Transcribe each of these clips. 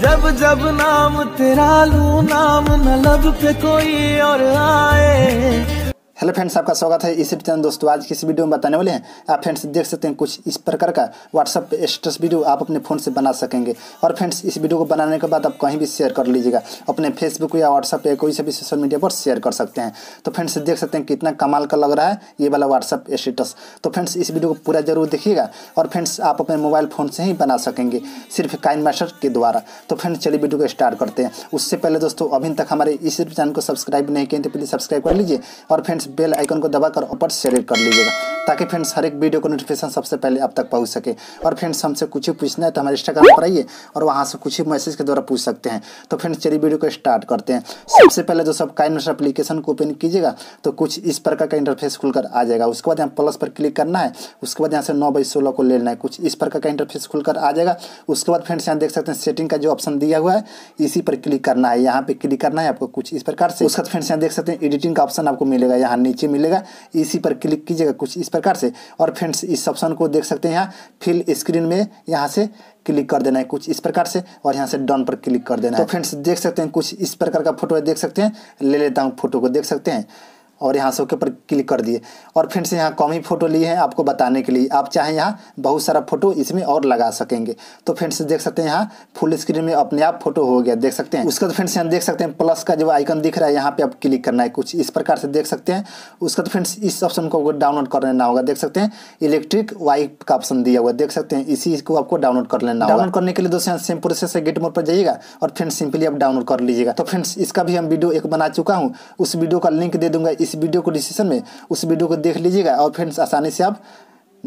जब जब नाम तेरा लू नाम न लब पे कोई और आए हेलो फ्रेंड्स आपका स्वागत है इसी चैनल दोस्तों आज किसी वीडियो में बताने वाले हैं आप फ्रेंड्स देख सकते हैं कुछ इस प्रकार का व्हाट्सअप स्टेटस वीडियो आप अपने फ़ोन से बना सकेंगे और फ्रेंड्स इस वीडियो को बनाने के बाद आप कहीं भी शेयर कर लीजिएगा अपने फेसबुक या व्हाट्सअप या कोई से भी सोशल मीडिया पर शेयर कर सकते हैं तो फ्रेंड्स देख सकते हैं कितना कमाल का लग रहा है ये वाला व्हाट्सअप स्टेटस तो फ्रेंड्स इस वीडियो को पूरा जरूर देखिएगा और फ्रेंड्स आप अपने मोबाइल फ़ोन से ही बना सकेंगे सिर्फ काइन मास्टर के द्वारा तो फ्रेंड्स चलिए वीडियो को स्टार्ट करते हैं उससे पहले दोस्तों अभी तक हमारे इस चैनल को सब्सक्राइब नहीं किए तो प्लीज़ सब्सक्राइब कर लीजिए और फ्रेंड्स बेल आइकन को दबाकर ऊपर शेयर कर लीजिएगा ताकि फ्रेंड्स हर एक वीडियो को नोटिफिकेशन सबसे पहले आप तक पहुंच सके और फ्रेंड्स हमसे कुछ भी पूछना है तो हमारे इंस्टाग्राम पर आइए और वहाँ से कुछ भी मैसेज के द्वारा पूछ सकते हैं तो फ्रेंड्स चलिए वीडियो को स्टार्ट करते हैं सबसे पहले जो सब काइंड एप्लीकेशन को ओपन कीजिएगा तो कुछ इस प्रकार का इंटरफेस खुलकर आ जाएगा उसके बाद यहाँ प्लस पर क्लिक करना है उसके बाद यहाँ से नौ बाई सोलह को लेना है कुछ इस प्रकार का इंटरफेस खुलकर आ जाएगा उसके बाद फ्रेंड्स यहाँ देख सकते हैं सेटिंग का जो ऑप्शन दिया हुआ है इसी पर क्लिक करना है यहाँ पे क्लिक करना है आपको कुछ इस प्रकार से उसके बाद फ्रेंड्स यहाँ देख सकते हैं एडिटिंग का ऑप्शन आपको मिलेगा यहाँ नीचे मिलेगा इसी पर क्लिक कीजिएगा कुछ इस प्रकार से और फ्रेंड्स इस ऑप्शन को देख सकते हैं यहाँ फिल स्क्रीन में यहाँ से क्लिक कर देना है कुछ इस प्रकार से और यहाँ से डन पर क्लिक कर देना है तो फ्रेंड्स देख सकते हैं कुछ इस प्रकार का फोटो देख सकते हैं ले लेता हूँ फोटो को देख सकते हैं और यहाँ से ओके पर क्लिक कर दिए और फिर से यहाँ कॉमी फ़ोटो ली है आपको बताने के लिए आप चाहें यहाँ बहुत सारा फ़ोटो इसमें और लगा सकेंगे तो फ्रेंड्स देख सकते हैं यहाँ फुल स्क्रीन में अपने आप फोटो हो गया देख सकते हैं उसका तो फ्रेंड्स यहाँ देख सकते हैं प्लस का जो आइकन दिख रहा है यहाँ पे आप क्लिक करना है कुछ इस प्रकार से देख सकते हैं उसका तो फ्रेंड्स इस ऑप्शन को डाउनलोड कर लेना होगा देख सकते हैं इलेक्ट्रिक वाइप का ऑप्शन दिया हुआ देख सकते हैं इसी को आपको डाउनलोड कर लेना डाउनलोड करने के लिए दोस्तों सेम प्रोसेस से गेट मोड पर जाइएगा और फ्रेंड्स सिंपली आप डाउनलोड कर लीजिएगा तो फ्रेंड्स इसका भी हम वीडियो एक बना चुका हूँ उस वीडियो का लिंक दे दूंगा इस इस वीडियो को डिस्क्रिप्शन में उस वीडियो को देख लीजिएगा और फ्रेंड्स आसानी से आप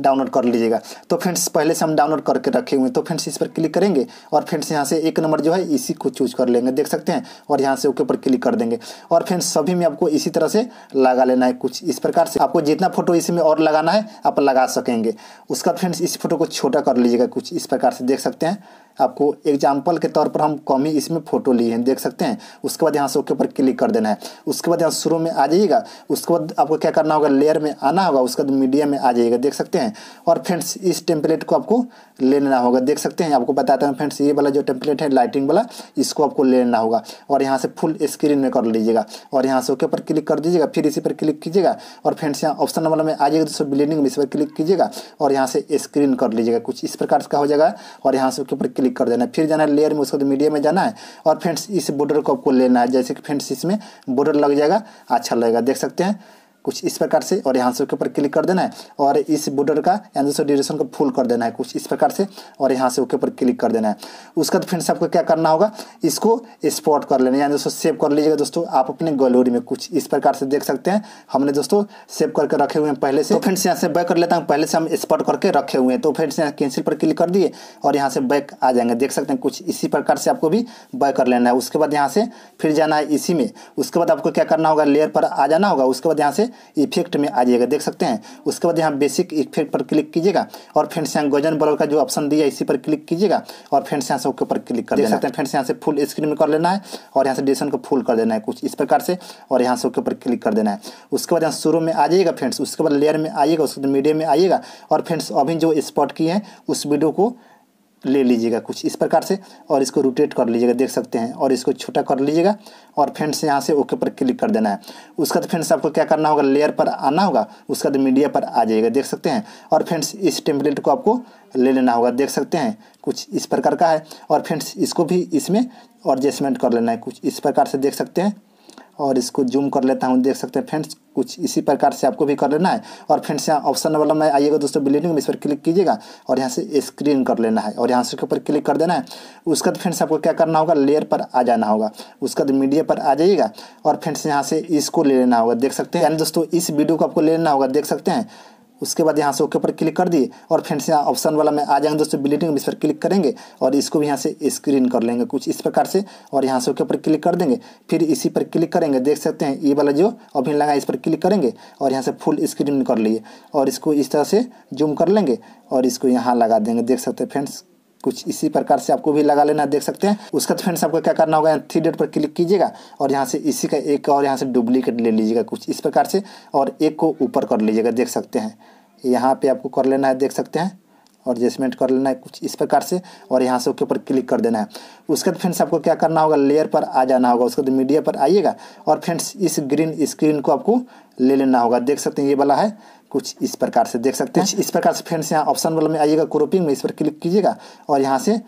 डाउनलोड कर लीजिएगा तो फ्रेंड्स पहले से हम डाउनलोड करके रखे हुए हैं तो फ्रेंड्स इस पर क्लिक करेंगे और फ्रेंड्स यहाँ से एक नंबर जो है इसी को चूज कर लेंगे देख सकते हैं और यहाँ से ओके पर क्लिक कर देंगे और फ्रेंड्स सभी में आपको इसी तरह से लगा लेना है कुछ इस प्रकार से आपको जितना फोटो इसमें और लगाना है आप लगा सकेंगे उसका फ्रेंड्स इस फोटो को छोटा कर लीजिएगा कुछ इस प्रकार से देख सकते हैं आपको एग्जाम्पल के तौर पर हम कम ही इसमें फ़ोटो लिए हैं देख सकते हैं उसके बाद यहाँ से ओके पर क्लिक कर देना है उसके बाद यहाँ शुरू में आ जाइएगा उसके बाद आपको क्या करना होगा लेयर में आना होगा उसके बाद मीडिया में आ जाइएगा देख सकते हैं हैं और फ्रेंड्स इस टेम्पलेट को आपको ले लेना होगा देख सकते हैं आपको बताता हूँ फ्रेंड्स ये वाला जो टेम्पलेट है लाइटिंग वाला इसको आपको ले लेना होगा और यहाँ से फुल स्क्रीन में कर लीजिएगा और यहाँ से ओके पर क्लिक कर दीजिएगा फिर इसी पर क्लिक कीजिएगा और फ्रेंड्स यहाँ ऑप्शन नंबर में आ जाएगा दोस्तों बिलिंग में इस पर क्लिक कीजिएगा और यहाँ से स्क्रीन कर लीजिएगा कुछ इस प्रकार का हो जाएगा और यहाँ से उसके ऊपर क्लिक कर देना फिर जाना है लेयर में उसके बाद मीडिया में जाना है और फ्रेंड्स इस बॉर्डर को आपको लेना है जैसे कि फ्रेंड्स इसमें बॉर्डर लग जाएगा अच्छा लगेगा देख सकते हैं कुछ इस प्रकार से और यहाँ से उसके ऊपर क्लिक कर देना है और इस बॉर्डर का यानी दोस्तों ड्यूरेशन को फुल कर देना है कुछ इस प्रकार से और यहाँ से उसके ऊपर क्लिक कर देना है उसका तो फ्रेंड्स आपको क्या करना होगा इसको स्पॉट कर लेना यानी दोस्तों सेव कर लीजिएगा दोस्तों आप अपने गलोरी में कुछ इस प्रकार से देख सकते हैं हमने दोस्तों सेव करके रखे हुए हैं पहले से तो फ्रेंड्स यहाँ से बैक कर लेता हूँ पहले से हम स्पॉट करके रखे हुए हैं तो फ्रेंड्स यहाँ कैंसिल पर क्लिक कर दिए और यहाँ से बैक आ जाएंगे देख सकते हैं कुछ इसी प्रकार से आपको भी बैक कर लेना है उसके बाद यहाँ से फिर जाना है इसी में उसके बाद आपको क्या करना होगा लेयर पर आ जाना होगा उसके बाद यहाँ से इफेक्ट में आ जाएगा देख सकते हैं उसके बाद यहाँ बेसिक इफेक्ट पर क्लिक कीजिएगा और फ्रेंड्स यहाँ गोजन बलर का जो ऑप्शन दिया इसी पर क्लिक कीजिएगा और फ्रेंड्स यहाँ से उसके ऊपर क्लिक कर देख सकते हैं फ्रेंड्स यहाँ से फुल स्क्रीन में कर लेना है और यहाँ से डिसन को फुल कर देना है कुछ इस प्रकार से और यहाँ से उसके ऊपर क्लिक कर देना है उसके बाद यहाँ शुरू में आ जाइएगा फ्रेंड्स उसके बाद लेयर में आइएगा उसके बाद मीडियम में आइएगा और फ्रेंड्स अभी जो स्पॉट की है उस वीडियो को ले लीजिएगा कुछ इस प्रकार से और इसको रोटेट कर लीजिएगा देख सकते हैं और इसको छोटा कर लीजिएगा और फ्रेंड्स यहाँ से ओके पर क्लिक कर देना है उसका तो फ्रेंड्स आपको क्या करना होगा लेयर पर आना होगा उसका तो मीडिया पर आ जाएगा देख सकते हैं और फ्रेंड्स इस टेम्पलेट को आपको ले लेना होगा देख सकते हैं कुछ इस प्रकार का है और फ्रेंड्स इसको भी इसमें एडजस्टमेंट कर लेना है कुछ इस प्रकार से देख सकते हैं और इसको जूम कर लेता हूँ देख सकते हैं फ्रेंड्स कुछ इसी प्रकार से आपको भी कर लेना है और फ्रेंड्स यहाँ ऑप्शन नंबर में आइएगा दोस्तों बिल्डिंग में इस पर क्लिक कीजिएगा और यहाँ से स्क्रीन कर लेना है और यहाँ से उसके ऊपर क्लिक कर देना है उसके बाद फ्रेंड्स आपको क्या करना होगा लेयर पर आ जाना होगा उसके बाद मीडिया पर आ जाइएगा और फ्रेंड्स यहाँ से इसको ले लेना होगा देख सकते हैं यानी दोस्तों इस वीडियो को आपको ले लेना होगा देख सकते हैं उसके बाद यहाँ से ओके पर क्लिक कर दिए और फ्रेंड्स यहाँ ऑप्शन वाला में आ जाएंगे दोस्तों बिलीटिंग इस पर क्लिक करेंगे और इसको भी यहाँ से स्क्रीन कर लेंगे कुछ इस प्रकार से और यहाँ से ओके पर क्लिक कर देंगे फिर इसी पर क्लिक करेंगे देख सकते हैं ये वाला जो अभी लगा इस पर क्लिक करेंगे और यहाँ से फुल स्क्रीन कर लिए और इसको इस तरह से जूम कर लेंगे और इसको यहाँ लगा देंगे देख सकते हैं फ्रेंड्स कुछ इसी प्रकार से आपको भी लगा लेना देख सकते हैं उसका तो फ्रेंड्स आपको क्या करना होगा थ्री डेट पर क्लिक कीजिएगा और यहाँ से इसी का एक और यहाँ से डुप्लीकेट ले लीजिएगा कुछ इस प्रकार से और एक को ऊपर कर लीजिएगा देख सकते हैं यहाँ पे आपको कर लेना है देख सकते हैं और एडजस्टमेंट कर लेना है कुछ इस प्रकार से और यहाँ से उसके ऊपर क्लिक कर देना है उसके बाद फ्रेंड्स आपको क्या करना होगा लेयर पर आ जाना होगा उसके बाद मीडिया पर आइएगा और फ्रेंड्स इस ग्रीन स्क्रीन को आपको ले लेना होगा देख सकते हैं ये वाला है कुछ इस प्रकार से देख सकते हैं इस प्रकार से फ्रेंड्स यहाँ ऑप्शन वाला में आइएगा क्रोपिंग में इस पर क्लिक कीजिएगा और यहाँ से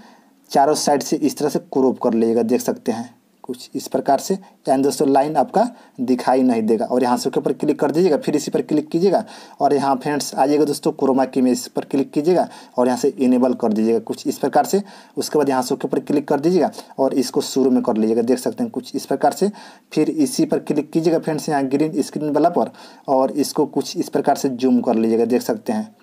चारों साइड से इस तरह से क्रोप कर लीजिएगा देख सकते हैं कुछ इस प्रकार से यानी दोस्तों लाइन आपका दिखाई नहीं देगा और यहाँ से ऊपर क्लिक कर दीजिएगा फिर इसी पर क्लिक कीजिएगा और यहाँ फ्रेंड्स आ जाएगा दोस्तों क्रोमा की में इस पर क्लिक कीजिएगा और यहाँ से इनेबल कर दीजिएगा कुछ इस प्रकार से उसके बाद यहाँ से ऊपर क्लिक कर दीजिएगा और इसको शुरू में कर लीजिएगा देख सकते हैं कुछ इस प्रकार से फिर इसी पर क्लिक कीजिएगा फ्रेंड्स यहाँ ग्रीन स्क्रीन वाला पर और इसको कुछ इस प्रकार से जूम कर लीजिएगा देख सकते हैं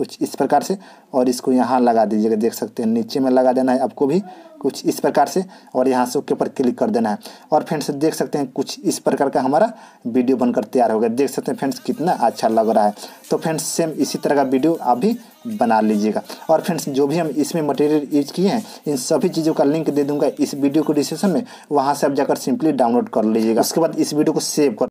कुछ इस प्रकार से और इसको यहाँ लगा दीजिएगा देख सकते हैं नीचे में लगा देना है आपको भी कुछ इस प्रकार से और यहाँ से ओके पर क्लिक कर देना है और फ्रेंड्स देख सकते हैं कुछ इस प्रकार का हमारा वीडियो बनकर तैयार हो गया देख सकते हैं फ्रेंड्स कितना अच्छा लग रहा है तो फ्रेंड्स सेम इसी तरह का वीडियो आप भी बना लीजिएगा और फ्रेंड्स जो भी हम इसमें मटेरियल यूज किए हैं इन सभी चीज़ों का लिंक दे दूंगा इस वीडियो को डिस्क्रिप्शन में वहाँ से आप जाकर सिंपली डाउनलोड कर लीजिएगा उसके बाद इस वीडियो को सेव कर